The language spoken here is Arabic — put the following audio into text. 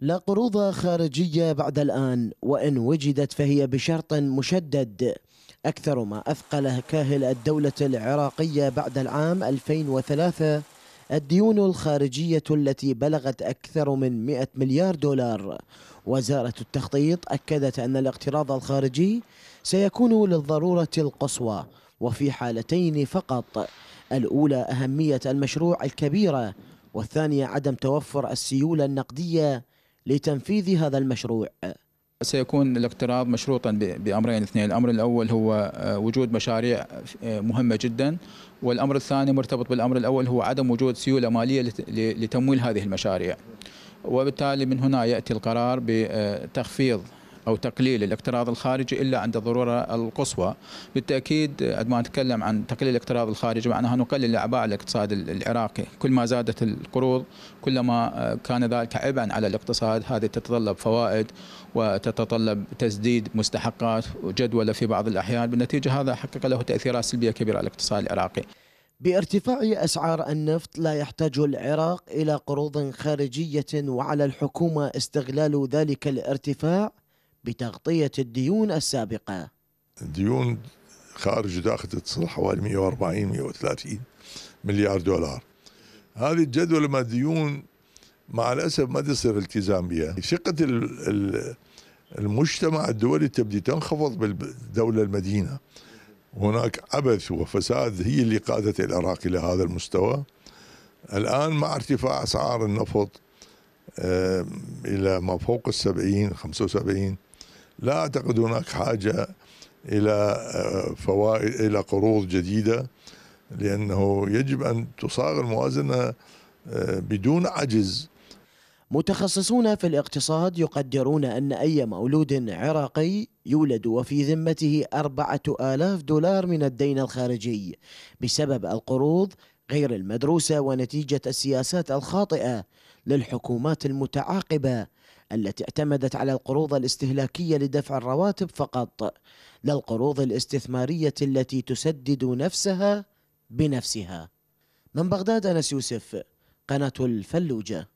لا قروض خارجية بعد الآن وإن وجدت فهي بشرط مشدد أكثر ما أثقل كاهل الدولة العراقية بعد العام 2003 الديون الخارجية التي بلغت أكثر من 100 مليار دولار وزارة التخطيط أكدت أن الاقتراض الخارجي سيكون للضرورة القصوى وفي حالتين فقط الأولى أهمية المشروع الكبيرة والثانية عدم توفر السيولة النقدية لتنفيذ هذا المشروع سيكون الاقتراض مشروطا بامرين اثنين، الامر الاول هو آه، وجود مشاريع آه، مهمه جدا، والامر الثاني مرتبط بالامر الاول هو عدم وجود سيوله ماليه لتمويل هذه المشاريع. وبالتالي من هنا ياتي القرار بتخفيض أو تقليل الاقتراض الخارجي إلا عند الضرورة القصوى بالتأكيد عندما نتكلم عن تقليل الاقتراض الخارجي معناها نقلل أعباء الاقتصاد العراقي كل ما زادت القروض كلما كان ذلك عبئا على الاقتصاد هذه تتطلب فوائد وتتطلب تسديد مستحقات وجدولة في بعض الأحيان بالنتيجة هذا حقق له تأثيرات سلبية كبيرة على الاقتصاد العراقي بارتفاع أسعار النفط لا يحتاج العراق إلى قروض خارجية وعلى الحكومة استغلال ذلك الارتفاع بتغطية الديون السابقة ديون خارج داخل تصل حوالي 140 130 مليار دولار هذه الجدول ما ديون مع الاسف ما تصير التزام بها ثقه المجتمع الدولي تبدي تنخفض بالدوله المدينه هناك عبث وفساد هي اللي قادت العراق الى هذا المستوى الان مع ارتفاع اسعار النفط آه، الى ما فوق السبعين 75 لا اعتقد هناك حاجه الى آه، فوائد الى قروض جديده لانه يجب ان تصاغ الموازنه آه، بدون عجز متخصصون في الاقتصاد يقدرون أن أي مولود عراقي يولد وفي ذمته أربعة آلاف دولار من الدين الخارجي بسبب القروض غير المدروسه ونتيجه السياسات الخاطئه للحكومات المتعاقبه التي اعتمدت على القروض الاستهلاكيه لدفع الرواتب فقط لا القروض الاستثماريه التي تسدد نفسها بنفسها من بغداد انس يوسف قناه الفلوجه